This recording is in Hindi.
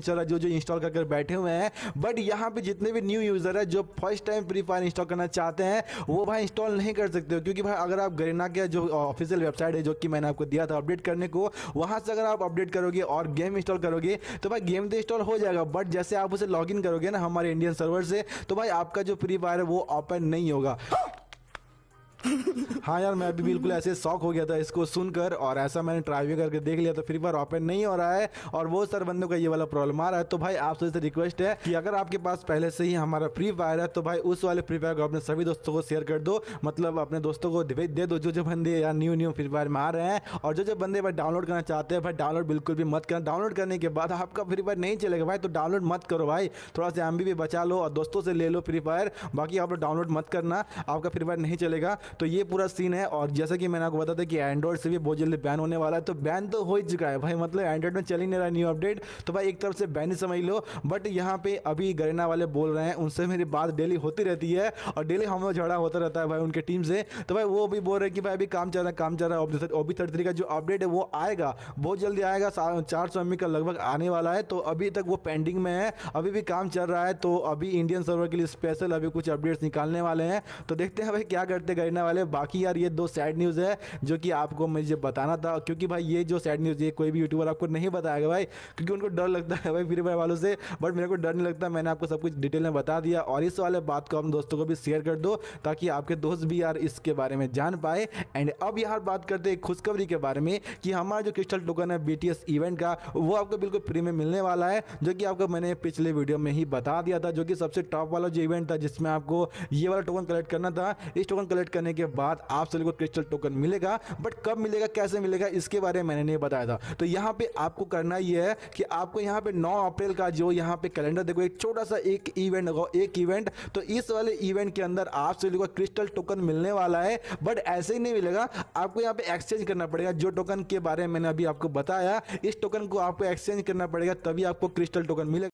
चल रहा है जो जो इंस्टॉल कर बैठे हुए हैं बट यहाँ पे जितने भी न्यू यूज़र है जो first time Free Fire install करना चाहते हैं वो भाई इंस्टॉल नहीं कर सकते हो क्योंकि भाई अगर आप गरीना के जो ऑफिशियल वेबसाइट है जो कि मैंने आपको दिया था अपडेट करने को वहाँ से अगर आप अपडेट करोगे और गेम इंस्टॉल करोगे तो भाई गेम तो इंस्टॉल हो जाएगा बट जैसे आप उसे लॉग करोगे ना हमारे इंडियन सर्वर से तो भाई आपका जो फ्री फायर है वो ओपन नहीं होगा हाँ यार मैं भी बिल्कुल ऐसे शौक हो गया था इसको सुनकर और ऐसा मैंने ट्राई भी करके देख लिया तो फिर बार ओपन नहीं हो रहा है और बहुत सारे बंदों का ये वाला प्रॉब्लम आ रहा है तो भाई आप सबसे रिक्वेस्ट है कि अगर आपके पास पहले से ही हमारा फ्री फायर है तो भाई उस वाले फ्री फायर को अपने सभी दोस्तों को शेयर कर दो मतलब अपने दोस्तों को दे दो जो जो बंदे यार न्यू न्यू फ्री फायर में आ रहे हैं और जो जो बंदे भाई डाउनलोड करना चाहते हैं भाई डाउनलोड बिल्कुल भी मत करना डाउनलोड करने के बाद आपका फ्री फायर नहीं चलेगा भाई तो डाउनलोड मत करो भाई थोड़ा सा एम भी बचा लो और दोस्तों से ले लो फ्री फायर बाकी आप लोग डाउनलोड मत करना आपका फ्री फायर नहीं चलेगा तो ये पूरा सीन है और जैसा कि मैंने आपको बताया कि एंड्रॉइड से भी बहुत जल्दी बैन होने वाला है तो बैन तो हो ही चुका है भाई मतलब एंड्रॉइड में चल ही नहीं रहा न्यू अपडेट तो भाई एक तरफ से बैन ही समझ लो बट यहाँ पे अभी गरेना वाले बोल रहे हैं उनसे मेरी बात डेली होती रहती है और डेली हम लोग झगड़ा होता रहता है भाई उनके टीम से तो भाई वो भी बोल रहे हैं कि भाई अभी काम चल रहा है काम चल रहा है ओबी थर्टी का जो अपडेट है वो आएगा बहुत जल्दी आएगा चार सौ का लगभग आने वाला है तो अभी तक वो पेंडिंग में है अभी भी काम चल रहा है तो अभी इंडियन सर्वर के लिए स्पेशल अभी कुछ अपडेट्स निकालने वाले हैं तो देखते हैं भाई क्या करते गरीना वाले बाकी यार ये दो सैड न्यूज़ है जो कि आपको मुझे बताना था क्योंकि भाई ये जो सैड न्यूज़ ये कोई भी यूट्यूबर आपको नहीं बताएगा भाई क्योंकि उनको डर लगता है भाई फ्री फायर वालों से बट मेरे को डर नहीं लगता मैंने आपको सब कुछ डिटेल में बता दिया और इस वाले बात को हम दोस्तों को भी शेयर कर दो ताकि आपके दोस्त भी यार इसके बारे में जान पाए एंड अब यार बात करते हैं खुशखबरी के बारे में कि हमारा जो क्रिस्टल टोकन है बी इवेंट का वो आपको बिल्कुल फ्री में मिलने वाला है जो कि आपको मैंने पिछले वीडियो में ही बता दिया था जो कि सबसे टॉप वाला जो इवेंट था जिसमें आपको ये वाला टोकन कलेक्ट करना था इस टोकन कलेक्ट करने करने के बाद आप सभी को क्रिस्टल टोकन मिलेगा बट कब मिलेगा कैसे मिलेगा इसके बारे में मैंने नहीं बताया था तो यहाँ पे आपको करना यह है कि आपको यहाँ पे 9 अप्रैल का जो यहाँ पे कैलेंडर देखो एक छोटा सा एक इवेंट होगा एक इवेंट तो इस वाले इवेंट के अंदर आप सभी को क्रिस्टल टोकन मिलने वाला है बट ऐसे ही नहीं मिलेगा आपको यहाँ पे एक्सचेंज करना पड़ेगा जो टोकन के बारे में मैंने अभी आपको बताया इस टोकन को आपको एक्सचेंज करना पड़ेगा तभी आपको क्रिस्टल टोकन मिलेगा